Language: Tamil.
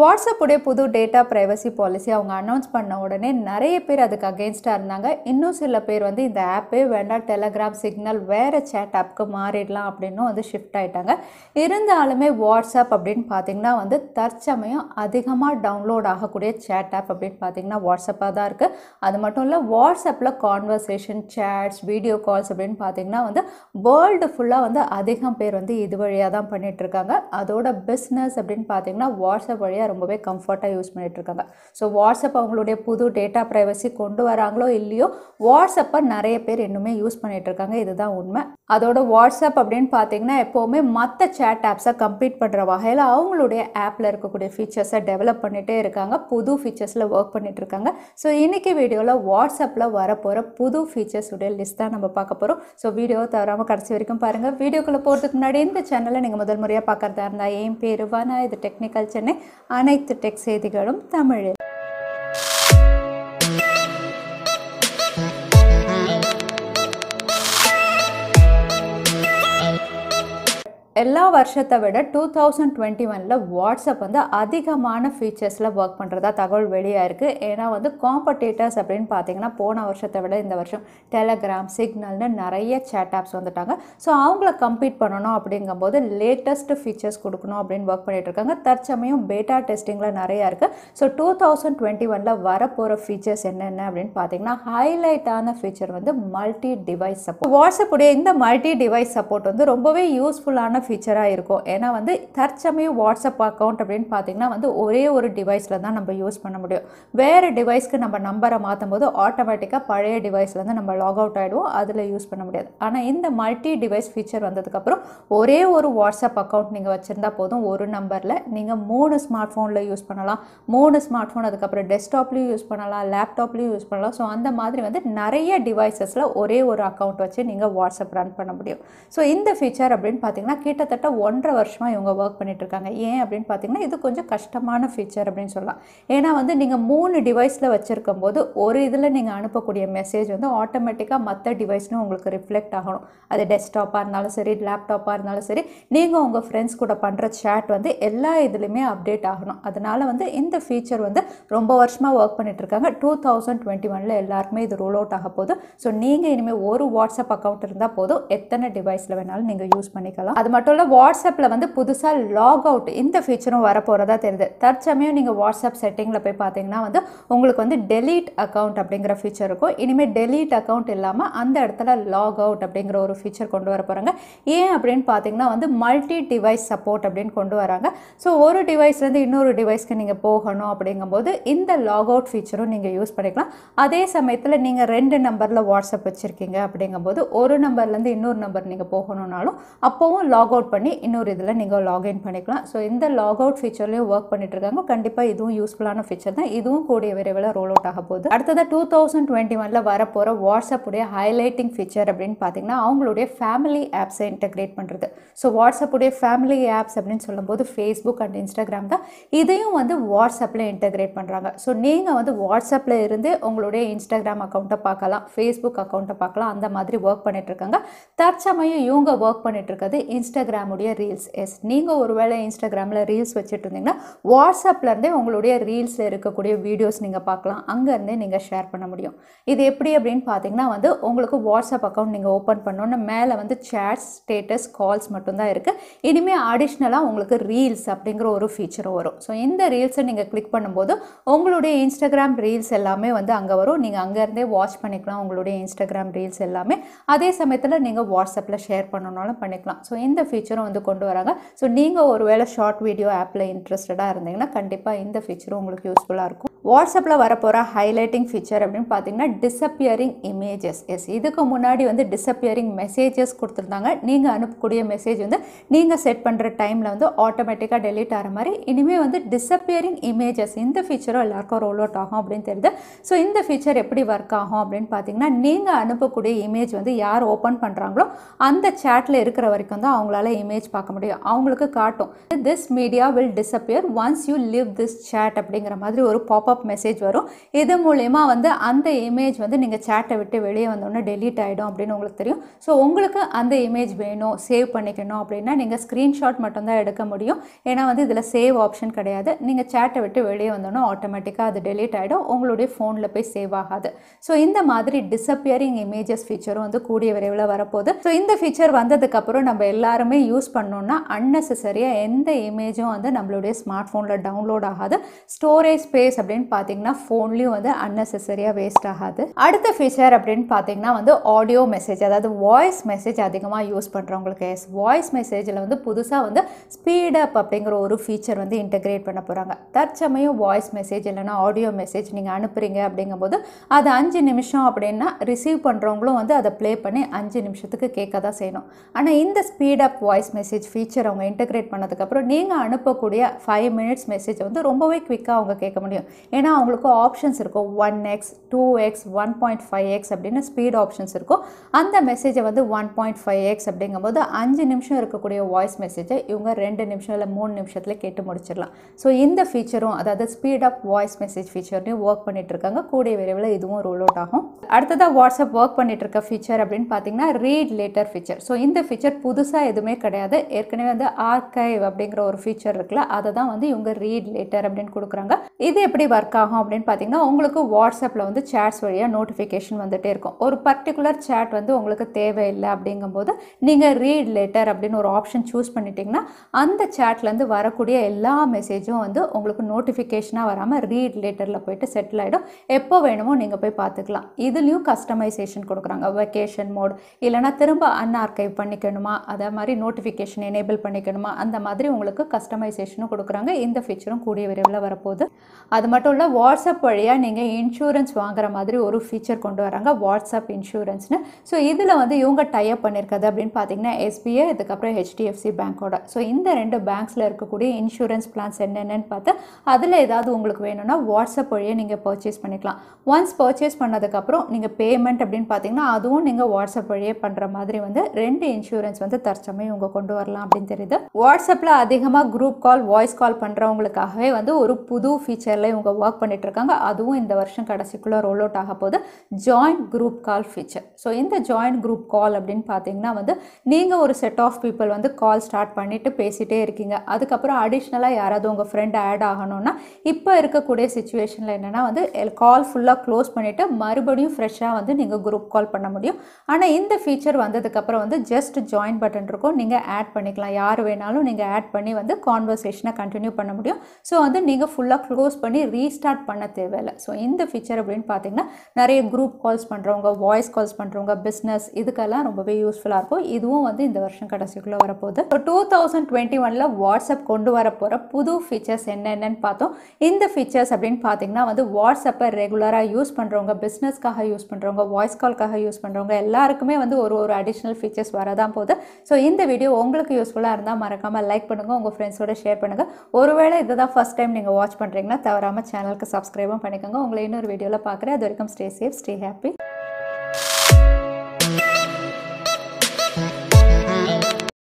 வாட்ஸ்அப்புடைய புது டேட்டா ப்ரைவசி பாலிசி அவங்க அனௌன்ஸ் பண்ண உடனே நிறைய பேர் அதுக்கு அகேன்ஸ்டாக இருந்தாங்க இன்னும் சில பேர் வந்து இந்த ஆப்பே வேண்டாம் டெலகிராம் சிக்னல் வேறு சேட் ஆப்க்கு மாறிடலாம் அப்படின்னும் வந்து ஷிஃப்ட் ஆகிட்டாங்க இருந்தாலுமே வாட்ஸ்அப் அப்படின்னு பார்த்திங்கன்னா வந்து தற்சமயம் அதிகமாக டவுன்லோட் ஆகக்கூடிய சேட் ஆப் அப்படின்னு பார்த்திங்கன்னா வாட்ஸ்அப்பாக தான் இருக்குது அது மட்டும் இல்லை வாட்ஸ்அப்பில் கான்வர்சேஷன் சேட்ஸ் வீடியோ கால்ஸ் அப்படின்னு பார்த்திங்கன்னா வந்து வேர்ல்டு ஃபுல்லாக வந்து அதிகம் பேர் வந்து இது வழியாக தான் பண்ணிகிட்ருக்காங்க அதோட பிஸ்னஸ் அப்படின்னு பார்த்திங்கன்னா வாட்ஸ்அப் வழியாக வழியாக ரொம்பவே கம்ஃபர்ட்டாக யூஸ் பண்ணிகிட்ருக்காங்க ஸோ வாட்ஸ்அப் அவங்களுடைய புது டேட்டா ப்ரைவசி கொண்டு வராங்களோ இல்லையோ வாட்ஸ்அப்பை நிறைய பேர் இன்னுமே யூஸ் பண்ணிகிட்ருக்காங்க இதுதான் உண்மை அதோட வாட்ஸ்அப் அப்படின்னு பார்த்தீங்கன்னா எப்போவுமே மற்ற சேட் ஆப்ஸை கம்ப்ளீட் பண்ணுற வகையில் அவங்களுடைய ஆப்பில் இருக்கக்கூடிய ஃபீச்சர்ஸை டெவலப் பண்ணிகிட்டே இருக்காங்க புது ஃபீச்சர்ஸில் ஒர்க் பண்ணிகிட்ருக்காங்க ஸோ இன்றைக்கி வீடியோவில் வாட்ஸ்அப்பில் வரப்போகிற புது ஃபீச்சர்ஸுடைய லிஸ்ட் தான் நம்ம பார்க்க போகிறோம் ஸோ வீடியோவை தவறாமல் கடைசி வரைக்கும் பாருங்கள் வீடியோக்குள்ளே போகிறதுக்கு முன்னாடி இந்த சேனலில் நீங்கள் முதல் முறையாக பார்க்குறதா இருந்தால் என் பேர் வானா இது டெக்னிக்கல் சென்னை அனைத்து டெக் செய்திகளும் தமிழில் எல்லா வருஷத்தை விட டூ தௌசண்ட் டுவெண்ட்டி ஒனில் வாட்ஸ்அப் வந்து அதிகமான ஃபீச்சர்ஸில் ஒர்க் பண்ணுறதா தகவல் வெளியாக இருக்குது ஏன்னா வந்து காம்படேட்டர்ஸ் அப்படின்னு பார்த்தீங்கன்னா போன வருஷத்தை விட இந்த வருஷம் டெலகிராம் சிக்னல்னு நிறைய சேட் ஆப்ஸ் வந்துட்டாங்க ஸோ அவங்கள கம்ப்ளீட் பண்ணணும் அப்படிங்கும்போது லேட்டஸ்ட் ஃபீச்சர்ஸ் கொடுக்கணும் அப்படின்னு ஒர்க் பண்ணிகிட்டு இருக்காங்க தற்சமயம் பேட்டா டெஸ்டிங்கில் நிறையா இருக்குது ஸோ டூ தௌசண்ட் டுவெண்ட்டி ஒனில் வரப்போகிற ஃபீச்சர்ஸ் என்னென்ன அப்படின்னு பார்த்தீங்கன்னா ஹைலைட்டான ஃபீச்சர் வந்து மல்டி டிவைஸ் சப்போர்ட் வாட்ஸ்அப்புடைய இந்த மல்டி டிவைஸ் சப்போர்ட் வந்து ரொம்பவே யூஸ்ஃபுல்லான ஃபீச்சராக இருக்கும் ஏன்னா வந்து தற்சமயம் வாட்ஸ்அப் அக்கௌண்ட் அப்படின்னு பார்த்தீங்கன்னா வந்து ஒரே ஒரு டிவைஸில் தான் நம்ம யூஸ் பண்ண முடியும் வேறு டிவைஸ்க்கு நம்ம நம்பரை மாற்றும் போது ஆட்டோமேட்டிக்காக பழைய டிவைஸ்லேருந்து நம்ம லாக் அவுட் ஆகிடுவோம் அதில் யூஸ் பண்ண முடியாது ஆனால் இந்த மல்டி டிவைஸ் ஃபீச்சர் வந்ததுக்கப்புறம் ஒரே ஒரு வாட்ஸ்அப் அக்கௌண்ட் நீங்கள் வச்சுருந்தா போதும் ஒரு நம்பரில் நீங்கள் மூணு ஸ்மார்ட் ஃபோனில் யூஸ் பண்ணலாம் மூணு ஸ்மார்ட் ஃபோன் அதுக்கப்புறம் டெஸ்க்டாப்லேயும் யூஸ் பண்ணலாம் லேப்டாப்லேயும் யூஸ் பண்ணலாம் ஸோ அந்த மாதிரி வந்து நிறைய டிவைசஸில் ஒரே ஒரு அக்கௌண்ட் வச்சு நீங்கள் வாட்ஸ்அப் ரன் பண்ண முடியும் ஸோ இந்த ஃபீச்சர் அப்படின்னு பார்த்தீங்கன்னா கிட்டத்தட்ட ஒன்றரை வருஷமாக இவங்க ஒர்க் பண்ணிகிட்டு இருக்காங்க ஏன் அப்படின்னு பார்த்தீங்கன்னா இது கொஞ்சம் கஷ்டமான ஃபீச்சர் அப்படின்னு சொல்லலாம் ஏன்னா வந்து நீங்கள் மூணு டிவைஸில் வச்சுருக்கும் போது ஒரு இதில் நீங்கள் அனுப்பக்கூடிய மெசேஜ் வந்து ஆட்டோமேட்டிக்காக மற்ற டிவைஸ்னு உங்களுக்கு ரிஃப்ளெக்ட் ஆகணும் அது டெஸ்க்டாப்பாக இருந்தாலும் சரி லேப்டாப்பாக இருந்தாலும் சரி நீங்கள் உங்கள் ஃப்ரெண்ட்ஸ் கூட பண்ணுற சேட் வந்து எல்லா இதுலேயுமே அப்டேட் ஆகணும் அதனால் வந்து இந்த ஃபீச்சர் வந்து ரொம்ப வருஷமாக ஒர்க் பண்ணிகிட்ருக்காங்க டூ தௌசண்ட் டுவெண்ட்டி ஒனில் எல்லாருக்குமே இது ரோல் அவுட் ஆக போதும் ஸோ நீங்கள் இனிமேல் ஒரு வாட்ஸ்அப் அக்கௌண்ட் இருந்தால் போதும் எத்தனை டிவைஸில் வேணாலும் நீங்கள் யூஸ் பண்ணிக்கலாம் அது மட்டும் மட்டும் வாட்ஸ்அப்பில் வந்து புதுசாக லாக் அவுட் இந்த ஃபீச்சரும் வரப்போகிறதா தெரியுது தற்சமயம் நீங்கள் வாட்ஸ்அப் செட்டிங்கில் போய் பார்த்தீங்கன்னா வந்து உங்களுக்கு வந்து டெலீட் அக்கௌண்ட் அப்படிங்கிற ஃபீச்சர் இருக்கும் இனிமேல் டெலீட் அக்கௌண்ட் இல்லாமல் அந்த இடத்துல லாக் அவுட் அப்படிங்கிற ஒரு ஃபீச்சர் கொண்டு வர போகிறாங்க ஏன் அப்படின்னு பார்த்தீங்கன்னா வந்து மல்டி டிவைஸ் சப்போர்ட் அப்படின்னு கொண்டு வராங்க ஸோ ஒரு டிவைஸ்லேருந்து இன்னொரு டிவைஸ்க்கு நீங்கள் போகணும் அப்படிங்கும்போது இந்த லாக் அவுட் ஃபீச்சரும் நீங்கள் யூஸ் பண்ணிக்கலாம் அதே சமயத்தில் நீங்கள் ரெண்டு நம்பரில் வாட்ஸ்அப் வச்சுருக்கீங்க அப்படிங்கும்போது ஒரு நம்பர்லேருந்து இன்னொரு நம்பர் நீங்கள் போகணுன்னாலும் அப்போவும் லாக் அவுட் பண்ணி இன்னொரு இதில் நீங்கள் லாகின் பண்ணிக்கலாம் ஸோ இந்த லாக் அவுட் ஃபீச்சர்லேயும் ஒர்க் பண்ணிட்டுருக்காங்க கண்டிப்பாக இதுவும் யூஸ்ஃபுல்லான ஃபீச்சர் தான் இதுவும் கூடிய விரைவில் ரோல் அவுட் ஆக போகுது அடுத்ததாக டூ தௌசண்ட் டுவெண்ட்டி ஒனில் வரப்போகிற வாட்ஸ்அப்புடைய ஹைலைட்டிங் ஃபீச்சர் அப்படின்னு பார்த்தீங்கன்னா அவங்களுடைய ஃபேமிலி ஆப்ஸை இன்டெகிரேட் பண்ணுறது ஸோ வாட்ஸ்அப்புடைய ஃபேமிலி ஆப்ஸ் அப்படின்னு சொல்லும்போது ஃபேஸ்புக் அண்ட் இன்ஸ்டாகிராம் தான் இதையும் வந்து வாட்ஸ்அப்பில் இன்டெகிரேட் பண்ணுறாங்க ஸோ நீங்கள் வந்து வாட்ஸ்அப்பில் இருந்து உங்களுடைய இன்ஸ்டாகிராம் அக்கௌண்ட்டை பார்க்கலாம் ஃபேஸ்புக் அக்கௌண்ட்டை பார்க்கலாம் அந்த மாதிரி ஒர்க் பண்ணிட்டுருக்காங்க தற்சமயம் இவங்க ஒர்க் பண்ணிட்டுருக்கிறது இன்ஸ்டாகிராம் இன்ஸ்டாகிராமுடைய ரீல்ஸ் எஸ் நீங்கள் ஒருவேளை இன்ஸ்டாகிராமில் ரீல்ஸ் வச்சுட்டு இருந்தீங்கன்னா வாட்ஸ்அப்லேருந்தே உங்களுடைய ரீல்ஸில் இருக்கக்கூடிய வீடியோஸ் நீங்கள் பார்க்கலாம் அங்கேருந்தே நீங்கள் ஷேர் பண்ண முடியும் இது எப்படி அப்படின்னு பார்த்தீங்கன்னா வந்து உங்களுக்கு வாட்ஸ்அப் அக்கௌண்ட் நீங்கள் ஓப்பன் பண்ணோன்னு மேலே வந்து சேட்ஸ் ஸ்டேட்டஸ் கால்ஸ் மட்டும்தான் இருக்குது இனிமேல் அடிஷ்னலாக உங்களுக்கு ரீல்ஸ் அப்படிங்கிற ஒரு ஃபீச்சர் வரும் ஸோ இந்த ரீல்ஸை நீங்கள் கிளிக் பண்ணும்போது உங்களுடைய இன்ஸ்டாகிராம் ரீல்ஸ் எல்லாமே வந்து அங்கே வரும் நீங்கள் அங்கேருந்தே வாட்ச் பண்ணிக்கலாம் உங்களுடைய இன்ஸ்டாகிராம் ரீல்ஸ் எல்லாமே அதே சமயத்தில் நீங்கள் வாட்ஸ்அப்பில் ஷேர் பண்ணணும்னாலும் பண்ணிக்கலாம் ஸோ இந்த ஃபீச்சரும் வந்து கொண்டு வராங்க ஸோ நீங்கள் ஒரு வேளை ஷார்ட் வீடியோ ஆப்பில் இன்ட்ரெஸ்டடாக இருந்தீங்கன்னா கண்டிப்பாக இந்த ஃபீச்சரும் உங்களுக்கு யூஸ்ஃபுல்லாக இருக்கும் வாட்ஸ்அப்பில் வரப்போகிற ஹைலைட்டிங் ஃபீச்சர் அப்படின்னு பார்த்தீங்கன்னா டிஸப்பியரிங் இமேஜஸ் எஸ் இதுக்கு முன்னாடி வந்து டிஸப்பியரிங் மெசேஜஸ் கொடுத்துருந்தாங்க நீங்கள் அனுப்பக்கூடிய மெசேஜ் வந்து நீங்கள் செட் பண்ணுற டைமில் வந்து ஆட்டோமேட்டிக்காக டெலீட் ஆகிற மாதிரி இனிமேல் வந்து டிஸப்பியரிங் இமேஜஸ் இந்த ஃபீச்சரும் எல்லாருக்கும் ரோல் அவுட் ஆகும் அப்படின்னு தெரியுது ஸோ இந்த ஃபீச்சர் எப்படி ஒர்க் ஆகும் அப்படின்னு பார்த்தீங்கன்னா நீங்கள் அனுப்பக்கூடிய இமேஜ் வந்து யார் ஓப்பன் பண்ணுறாங்களோ அந்த சேட்டில் இருக்கிற வரைக்கும் தான் அவங்களால இமேஜ் பார்க்க முடியும் அவங்களுக்கு காட்டும் this media will disappear once you leave this chat அப்படிங்கிற மாதிரி ஒரு பாப்பப் பாப்அப் மெசேஜ் வரும் இது மூலயமா வந்து அந்த இமேஜ் வந்து நீங்கள் சேட்டை விட்டு வெளியே வந்தோடனே டெலீட் ஆகிடும் அப்படின்னு உங்களுக்கு தெரியும் ஸோ உங்களுக்கு அந்த இமேஜ் வேணும் சேவ் பண்ணிக்கணும் அப்படின்னா நீங்கள் ஸ்க்ரீன்ஷாட் மட்டும்தான் எடுக்க முடியும் ஏன்னா வந்து இதில் சேவ் ஆப்ஷன் கிடையாது நீங்கள் சேட்டை விட்டு வெளியே வந்தோடனே ஆட்டோமேட்டிக்காக அது டெலீட் ஆகிடும் உங்களுடைய ஃபோனில் போய் சேவ் ஆகாது ஸோ இந்த மாதிரி டிஸப்பியரிங் இமேஜஸ் ஃபீச்சரும் வந்து கூடிய விரைவில் வரப்போகுது ஸோ இந்த ஃபீச்சர் வந்ததுக்கப்புறம் நம்ம எல்லாருமே யூஸ் பண்ணோன்னா அன்னெசரியாக எந்த இமேஜும் வந்து நம்மளுடைய ஸ்மார்ட் ஃபோனில் டவுன்லோட் ஆகாது ஸ்டோரேஜ் ஸ்பேஸ் அப்படின்னு அப்படின்னு பார்த்தீங்கன்னா ஃபோன்லேயும் வந்து அன்னெசரியாக வேஸ்ட் ஆகாது அடுத்த ஃபீச்சர் அப்படின்னு பார்த்தீங்கன்னா வந்து ஆடியோ மெசேஜ் அதாவது வாய்ஸ் மெசேஜ் அதிகமாக யூஸ் பண்ணுறவங்களுக்கு எஸ் வாய்ஸ் மெசேஜில் வந்து புதுசாக வந்து ஸ்பீடப் அப்படிங்கிற ஒரு ஃபீச்சர் வந்து இன்டெகிரேட் பண்ண போகிறாங்க தற்சமயம் வாய்ஸ் மெசேஜ் இல்லைன்னா ஆடியோ மெசேஜ் நீங்கள் அனுப்புகிறீங்க அப்படிங்கும்போது அது அஞ்சு நிமிஷம் அப்படின்னா ரிசீவ் பண்ணுறவங்களும் வந்து அதை ப்ளே பண்ணி அஞ்சு நிமிஷத்துக்கு கேட்க தான் செய்யணும் ஆனால் இந்த ஸ்பீடப் வாய்ஸ் மெசேஜ் ஃபீச்சர் அவங்க இன்டெகிரேட் பண்ணதுக்கப்புறம் நீங்கள் அனுப்பக்கூடிய ஃபைவ் மினிட்ஸ் மெசேஜ் வந்து ரொம்பவே குவிக்காக அவங்க கேட்க முடியும் ஏன்னா அவங்களுக்கு ஆப்ஷன்ஸ் இருக்கும் one x two x one point five x அப்படின்னு ஸ்பீட் ஆப்ஷன்ஸ் இருக்கும் அந்த மெசேஜை வந்து ஒன் பாயிண்ட் ஃபைவ் எக்ஸ் அப்படிங்கும்போது அஞ்சு நிமிஷம் இருக்கக்கூடிய வாய்ஸ் மெசேஜை இவங்க ரெண்டு நிமிஷம் இல்லை மூணு நிமிஷத்தில் கேட்டு முடிச்சிடலாம் ஸோ இந்த ஃபீச்சரும் அதாவது ஸ்பீட் ஆஃப் வாய்ஸ் மெசேஜ் ஃபீச்சர்னையும் ஒர்க் பண்ணிட்டு இருக்காங்க கூடிய விரைவில் இதுவும் ரோல் அவுட் ஆகும் அடுத்ததாக வாட்ஸ்அப் ஒர்க் பண்ணிட்டு இருக்க ஃபீச்சர் அப்படின்னு பார்த்தீங்கன்னா ரீட் லேட்டர் ஃபீச்சர் ஸோ இந்த ஃபீச்சர் புதுசாக எதுவுமே கிடையாது ஏற்கனவே வந்து ஆர்கைவ் அப்படிங்கிற ஒரு ஃபீச்சர் இருக்குல்ல அதை தான் வந்து இவங்க ரீட் லேட்டர் அப்படின்னு கொடுக்குறாங்க இது எப்படி வர ஒர்க் ஆகும் அப்படின்னு பார்த்தீங்கன்னா உங்களுக்கு வாட்ஸ்அப்பில் வந்து சேட்ஸ் வழியாக நோட்டிஃபிகேஷன் வந்துகிட்டே இருக்கும் ஒரு பர்டிகுலர் சேட் வந்து உங்களுக்கு தேவையில்லை அப்படிங்கும்போது நீங்கள் ரீட் லெட்டர் அப்படின்னு ஒரு ஆப்ஷன் சூஸ் பண்ணிட்டீங்கன்னா அந்த சேட்லேருந்து வரக்கூடிய எல்லா மெசேஜும் வந்து உங்களுக்கு நோட்டிஃபிகேஷனாக வராமல் ரீட் லெட்டரில் போயிட்டு செட்டில் ஆகிடும் எப்போ வேணுமோ நீங்கள் போய் பார்த்துக்கலாம் இதுலேயும் கஸ்டமைசேஷன் கொடுக்குறாங்க வெக்கேஷன் மோட் இல்லைனா திரும்ப அன்ஆர்கைவ் பண்ணிக்கணுமா அதே மாதிரி நோட்டிஃபிகேஷன் எனேபிள் பண்ணிக்கணுமா அந்த மாதிரி உங்களுக்கு கஸ்டமைசேஷனும் கொடுக்குறாங்க இந்த ஃபீச்சரும் கூடிய விரைவில் வரப்போகுது அது மட்டும் உள்ள வாட்ஸ்அப் வழியாக நீங்கள் இன்சூரன்ஸ் வாங்குற மாதிரி ஒரு ஃபீச்சர் கொண்டு வராங்க வாட்ஸ்அப் இன்சூரன்ஸ்னு ஸோ இதில் வந்து இவங்க டைப் பண்ணியிருக்கிறது அப்படின்னு பார்த்தீங்கன்னா எஸ்பிஐ இதுக்கப்புறம் ஹெச்டிஎஃப்சி பேங்க்கோட ஸோ இந்த ரெண்டு பேங்க்ஸில் இருக்கக்கூடிய இன்சூரன்ஸ் பிளான்ஸ் என்னென்னு பார்த்து அதில் ஏதாவது உங்களுக்கு வேணும்னா வாட்ஸ்அப் வழியாக நீங்கள் பர்ச்சேஸ் பண்ணிக்கலாம் ஒன்ஸ் பர்ச்சேஸ் பண்ணதுக்கப்புறம் நீங்கள் பேமெண்ட் அப்படின்னு பார்த்தீங்கன்னா அதுவும் நீங்கள் வாட்ஸ்அப் வழியே பண்ணுற மாதிரி வந்து ரெண்டு இன்சூரன்ஸ் வந்து தற்சமயம் இவங்க கொண்டு வரலாம் அப்படின்னு தெரியுது வாட்ஸ்அப்பில் அதிகமாக குரூப் கால் வாய்ஸ் கால் பண்ணுறவங்களுக்காகவே வந்து ஒரு புது ஃபீச்சரில் இவங்க ஒர்க் பண்ணிட்டுருக்காங்க அதுவும் இந்த வருஷம் கடைசிக்குள்ளே ரோல் அவுட் ஆக போது joint group call feature so இந்த ஜாயிண்ட் குரூப் கால் அப்படின்னு பார்த்தீங்கன்னா வந்து நீங்கள் ஒரு செட் ஆஃப் பீப்புள் வந்து கால் ஸ்டார்ட் பண்ணிவிட்டு பேசிகிட்டே இருக்கீங்க அதுக்கப்புறம் அடிஷ்னலாக யாராவது உங்கள் ஃப்ரெண்ட் ஆட் ஆகணும்னா இப்போ இருக்கக்கூடிய சுச்சுவேஷனில் என்னென்னா வந்து கால் ஃபுல்லாக க்ளோஸ் பண்ணிவிட்டு மறுபடியும் ஃப்ரெஷ்ஷாக வந்து நீங்கள் குரூப் கால் பண்ண முடியும் ஆனால் இந்த ஃபீச்சர் வந்ததுக்கப்புறம் வந்து ஜஸ்ட் ஜாயின் பட்டன் இருக்கும் நீங்கள் ஆட் பண்ணிக்கலாம் யார் வேணாலும் நீங்கள் ஆட் பண்ணி வந்து கான்வர்சேஷனை கண்டினியூ பண்ண முடியும் ஸோ வந்து நீங்கள் ஃபுல்லாக க்ளோஸ் பண்ணி ரீ ரீஸ்டார்ட் பண்ண தேவையில்லை ஸோ இந்த ஃபீச்சர் அப்படின்னு பார்த்தீங்கன்னா நிறைய குரூப் கால்ஸ் பண்ணுறவங்க வாய்ஸ் கால்ஸ் பண்ணுறவங்க பிஸ்னஸ் இதுக்கெல்லாம் ரொம்பவே யூஸ்ஃபுல்லாக இருக்கும் இதுவும் வந்து இந்த வருஷம் கடைசிக்குள்ளே வரப்போகுது ஸோ டூ தௌசண்ட் டுவெண்ட்டி ஒனில் வாட்ஸ்அப் கொண்டு வர போகிற புது ஃபீச்சர்ஸ் என்னென்னு பார்த்தோம் இந்த ஃபீச்சர்ஸ் அப்படின்னு பார்த்தீங்கன்னா வந்து வாட்ஸ்அப்பை ரெகுலராக யூஸ் பண்ணுறவங்க பிஸ்னஸ்க்காக யூஸ் பண்ணுறவங்க வாய்ஸ் கால்க்காக யூஸ் பண்ணுறவங்க எல்லாருக்குமே வந்து ஒரு ஒரு அடிஷ்னல் ஃபீச்சர்ஸ் வரதான் போகுது ஸோ இந்த வீடியோ உங்களுக்கு யூஸ்ஃபுல்லாக இருந்தால் மறக்காமல் லைக் பண்ணுங்கள் உங்கள் ஃப்ரெண்ட்ஸோட ஷேர் பண்ணுங்கள் ஒருவேளை இதுதான் ஃபஸ்ட் டைம் நீங்கள் வாட்ச் பண்ணுறீங்கன்னா தவறாமல் சேனலுக்கு சப்ஸ்கிரைபும் பண்ணிக்கோங்க உங்களை இன்னொரு வீடியோவில் பார்க்குறேன் அது வரைக்கும் ஸ்டே சேஃப் ஸ்டே ஹாப்பி